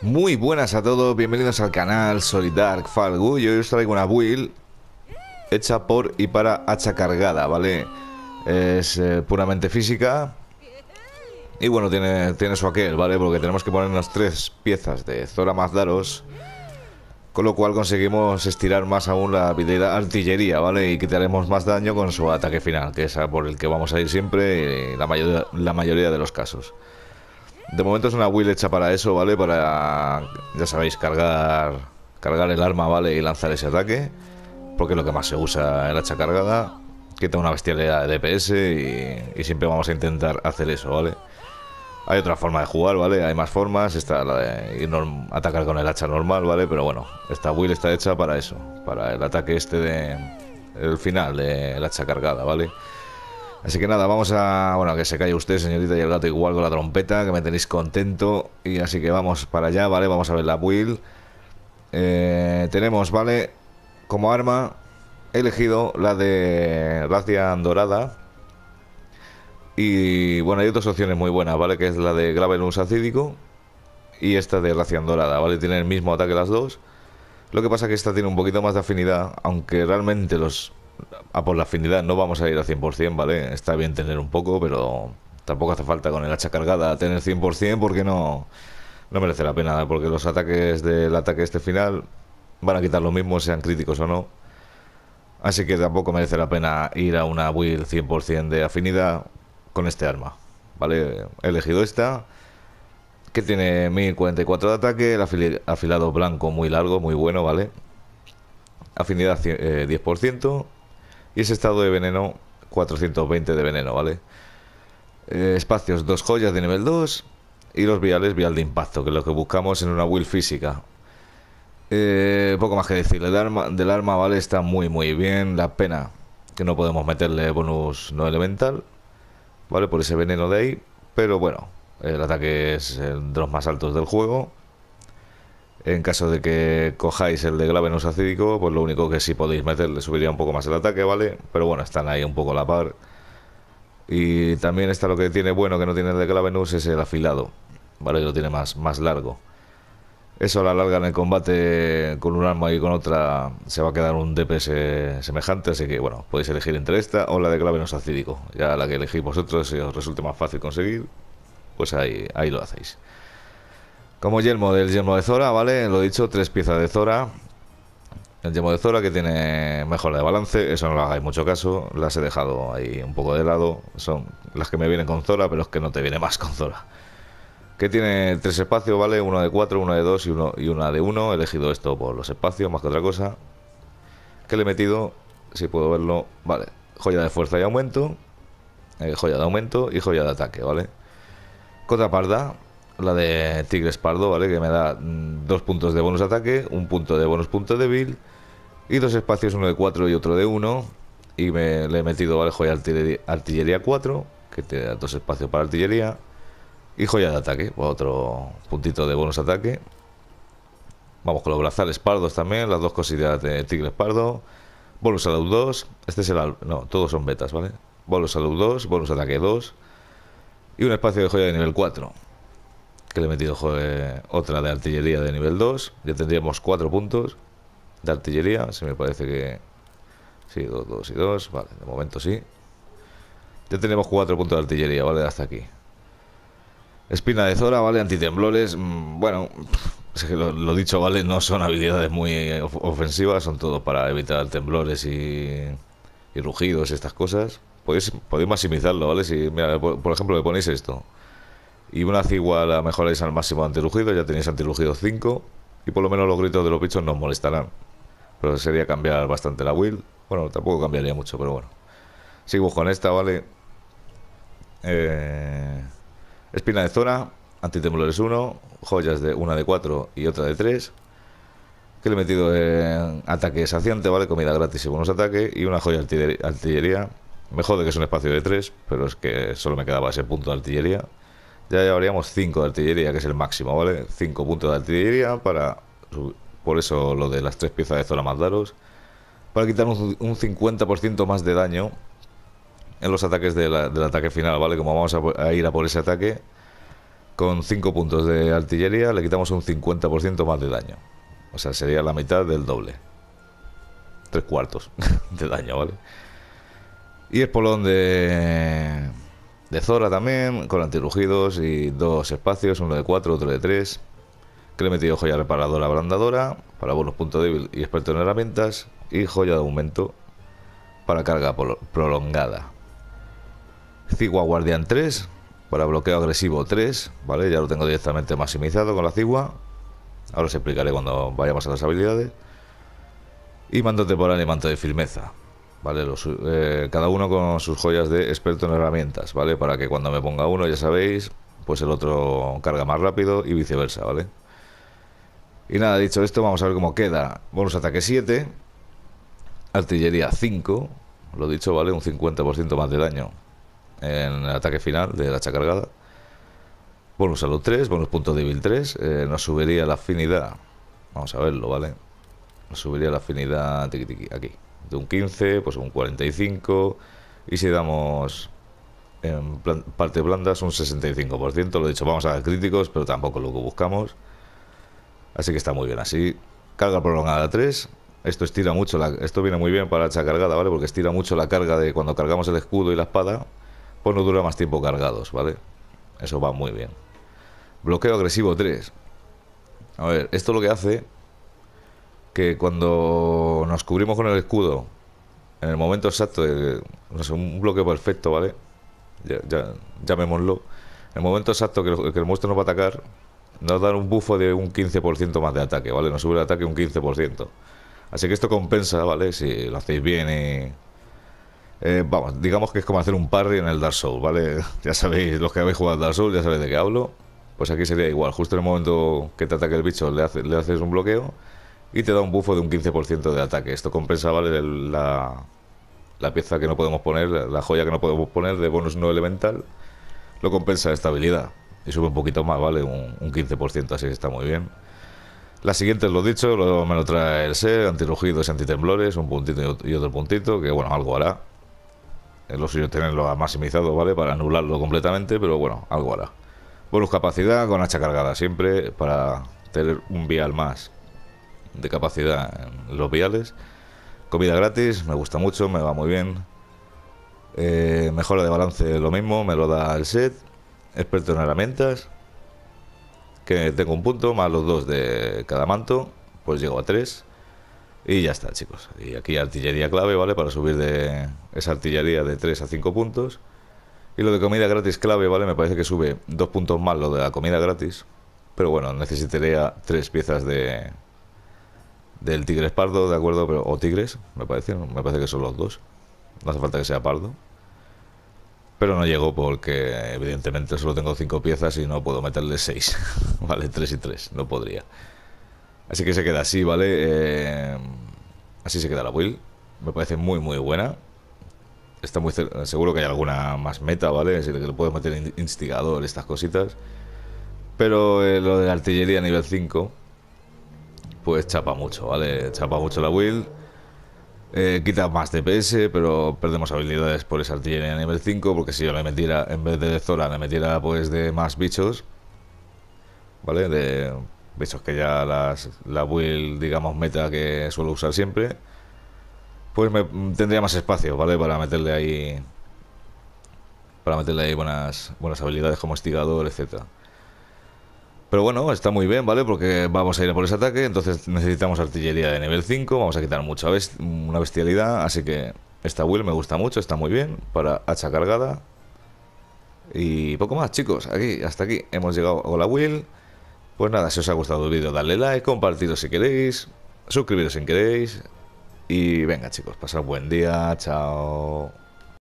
Muy buenas a todos, bienvenidos al canal Solidark, Falgu y hoy os traigo una build hecha por y para hacha cargada, ¿vale? Es eh, puramente física y bueno, tiene, tiene su aquel, ¿vale? Porque tenemos que ponernos tres piezas de Zora Mazdaros con lo cual conseguimos estirar más aún la habilidad artillería, ¿vale? Y quitaremos más daño con su ataque final, que es por el que vamos a ir siempre la mayoría de los casos. De momento es una will hecha para eso, ¿vale? Para, ya sabéis, cargar, cargar el arma, ¿vale? Y lanzar ese ataque. Porque es lo que más se usa el hacha cargada. Quita una bestialidad de DPS y, siempre vamos a intentar hacer eso, ¿vale? Hay otra forma de jugar, ¿vale? Hay más formas. Está la de atacar con el hacha normal, ¿vale? Pero bueno, esta will está hecha para eso. Para el ataque este de... El final del hacha cargada, ¿vale? vale Así que nada, vamos a. Bueno, que se calle usted, señorita, y el gato igual con la trompeta, que me tenéis contento. Y así que vamos para allá, ¿vale? Vamos a ver la build. Eh, tenemos, ¿vale? Como arma, he elegido la de Racian Dorada. Y bueno, hay otras opciones muy buenas, ¿vale? Que es la de Gravelus Acídico y esta de Racian Dorada, ¿vale? Tienen el mismo ataque las dos. Lo que pasa es que esta tiene un poquito más de afinidad, aunque realmente los a por la afinidad no vamos a ir a 100%, ¿vale? Está bien tener un poco, pero tampoco hace falta con el hacha cargada tener 100% porque no, no merece la pena, porque los ataques del ataque este final van a quitar lo mismo, sean críticos o no. Así que tampoco merece la pena ir a una build 100% de afinidad con este arma, ¿vale? He elegido esta, que tiene 1044 de ataque, el afilado blanco muy largo, muy bueno, ¿vale? Afinidad 10%. Eh, y ese estado de veneno, 420 de veneno, ¿vale? Eh, espacios, dos joyas de nivel 2 y los viales, vial de impacto, que es lo que buscamos en una will física. Eh, poco más que decir, el arma, del arma, ¿vale? Está muy, muy bien. La pena que no podemos meterle bonus no elemental, ¿vale? Por ese veneno de ahí. Pero bueno, el ataque es de los más altos del juego. En caso de que cojáis el de Glavenus acídico, pues lo único que sí podéis meter le subiría un poco más el ataque, ¿vale? Pero bueno, están ahí un poco a la par. Y también está lo que tiene bueno que no tiene el de Glavenus, es el afilado, ¿vale? Que lo tiene más, más largo. Eso a la larga en el combate con un arma y con otra se va a quedar un DPS semejante, así que bueno, podéis elegir entre esta o la de Glavenus acídico. Ya la que elegís vosotros, si os resulte más fácil conseguir, pues ahí, ahí lo hacéis. Como yelmo del yelmo de Zora, ¿vale? Lo dicho, tres piezas de Zora. El yelmo de Zora que tiene mejora de balance, eso no lo hagáis mucho caso. Las he dejado ahí un poco de lado. Son las que me vienen con Zora, pero es que no te viene más con Zora. Que tiene tres espacios, ¿vale? Uno de cuatro, uno de dos y, uno, y una de uno. He elegido esto por los espacios, más que otra cosa. Que le he metido, si puedo verlo, vale. Joya de fuerza y aumento. Eh, joya de aumento y joya de ataque, ¿vale? Cota parda, la de Tigre pardo ¿vale? Que me da mm, dos puntos de bonus ataque, un punto de bonus punto débil y dos espacios, uno de 4 y otro de 1. Y me le he metido vale joya artillería 4, que te da dos espacios para artillería. Y joya de ataque, otro puntito de bonus ataque. Vamos con los brazales pardos también, las dos cosillas de Tigre Espardo. Bonus salud 2, este es el... No, todos son betas, ¿vale? Bonus salud 2, bonus ataque 2 y un espacio de joya de nivel 4 le he metido otra de artillería de nivel 2. Ya tendríamos 4 puntos de artillería. Se me parece que. Sí, 2, 2 y 2. Vale, de momento sí. Ya tenemos 4 puntos de artillería, ¿vale? Hasta aquí. Espina de Zora, ¿vale? Antitemblores. Mm, bueno, lo, dicho, ¿vale? No son habilidades muy eh, ofensivas, son todo para evitar temblores y, rugidos y estas cosas. Podéis, podéis maximizarlo, ¿vale? Si, por, por ejemplo, le ponéis esto. Y una la mejoráis al máximo antirugido, ya tenéis antirugido 5. Y por lo menos los gritos de los bichos no os molestarán. Pero sería cambiar bastante la build. Bueno, tampoco cambiaría mucho, pero bueno. Sigo con esta, ¿vale? Eh, espina de zona, antitemblores 1, joyas de una de 4 y otra de 3. Que le he metido en ataque saciante, ¿vale? Comida gratis y buenos ataques Y una joya de artillería. Me jode que es un espacio de 3, pero es que solo me quedaba ese punto de artillería ya llevaríamos 5 de artillería, que es el máximo, ¿vale? 5 puntos de artillería para... Por eso lo de las tres piezas de zona más daros. Para quitar un, 50% más de daño en los ataques del ataque final, ¿vale? Como vamos a, ir a por ese ataque, con 5 puntos de artillería le quitamos un 50% más de daño. O sea, sería la mitad del doble. Tres cuartos de daño, ¿vale? Y es por donde de Zora también, con antirrugidos y dos espacios, uno de 4, otro de 3. Que le he metido joya reparadora ablandadora, para bonus punto débil y experto en herramientas. Y joya de aumento para carga prolongada. Cigua Guardian 3 para bloqueo agresivo 3, ¿vale? Ya lo tengo directamente maximizado con la cigua. Ahora os explicaré cuando vayamos a las habilidades. Y mando temporal y manto de firmeza. ¿vale? Los, eh, cada uno con sus joyas de experto en herramientas, ¿vale? Para que cuando me ponga uno, ya sabéis, pues el otro carga más rápido y viceversa, ¿vale? Y nada, dicho esto, vamos a ver cómo queda. Bonus ataque 7, artillería 5, lo dicho, ¿vale? Un 50% más de daño en el ataque final de la hacha cargada. Bonus salud 3, bonus punto débil 3, eh, nos subiría la afinidad. Vamos a verlo, ¿vale? Nos subiría la afinidad aquí un 15, pues un 45, y si damos en parte parte es un 65%, lo he dicho, vamos a dar críticos, pero tampoco lo que buscamos, así que está muy bien así. Carga prolongada 3, esto estira mucho, la, esto viene muy bien para hacha cargada, ¿vale? Porque estira mucho la carga de cuando cargamos el escudo y la espada, pues no dura más tiempo cargados, ¿vale? Eso va muy bien. Bloqueo agresivo 3. A ver, esto lo que hace cuando nos cubrimos con el escudo, en el momento exacto, de, un bloqueo perfecto, ¿vale? Ya, llamémoslo. En el momento exacto que, el, monstruo nos va a atacar, nos da un bufo de un 15% más de ataque, ¿vale? Nos sube el ataque un 15%. Así que esto compensa, ¿vale? Si lo hacéis bien eh, vamos, digamos que es como hacer un parry en el Dark Souls, ¿vale? Ya sabéis, los que habéis jugado al Dark Souls ya sabéis de qué hablo. Pues aquí sería igual, justo en el momento que te ataque el bicho le, le haces un bloqueo y te da un bufo de un 15% de ataque. Esto compensa, ¿vale? La, pieza que no podemos poner, la joya que no podemos poner de bonus no elemental, lo compensa esta habilidad. Y sube un poquito más, ¿vale? Un, 15%, así está muy bien. La siguiente es lo dicho, lo, me lo trae el ser, antirugidos y antitemblores, un puntito y otro puntito, que bueno, algo hará. Es lo suyo tenerlo maximizado, ¿vale? Para anularlo completamente, pero bueno, algo hará. Bonus capacidad con hacha cargada siempre, para tener un vial más de capacidad en los viales. Comida gratis, me gusta mucho, me va muy bien. Eh, mejora de balance, lo mismo, me lo da el set. Experto en herramientas. Que tengo un punto, más los dos de cada manto. Pues llego a tres. Y ya está, chicos. Y aquí artillería clave, ¿vale? Para subir de esa artillería de 3 a 5 puntos. Y lo de comida gratis clave, ¿vale? Me parece que sube dos puntos más lo de la comida gratis. Pero bueno, necesitaría Tres piezas de, del tigre pardo, de acuerdo, pero, o tigres, me parece, me parece que son los dos. No hace falta que sea pardo. Pero no llego porque evidentemente solo tengo cinco piezas y no puedo meterle seis. vale, tres y 3 no podría. Así que se queda así, ¿vale? Eh, así se queda la build. Me parece muy, muy buena. Está muy seguro que hay alguna más meta, ¿vale? Así que lo puedes meter instigador, estas cositas. Pero eh, lo de la artillería nivel 5 pues chapa mucho, ¿vale? Chapa mucho la build. Eh, quita más DPS, pero perdemos habilidades por esa artillería nivel 5, porque si yo le metiera, en vez de Zora, le metiera pues de más bichos, ¿vale? De bichos que ya las, la build, digamos, meta que suelo usar siempre, pues me, mm, tendría más espacio, ¿vale? Para meterle ahí, para meterle ahí buenas, buenas habilidades como estigador, etcétera. Pero bueno, está muy bien, ¿vale? Porque vamos a ir a por ese ataque, entonces necesitamos artillería de nivel 5, vamos a quitar mucha una bestialidad, así que esta will me gusta mucho, está muy bien, para hacha cargada. Y poco más, chicos, aquí, hasta aquí hemos llegado con la Pues nada, si os ha gustado el vídeo, dadle like, compartidlo si queréis, suscribiros si queréis. Y venga, chicos, pasad buen día, chao.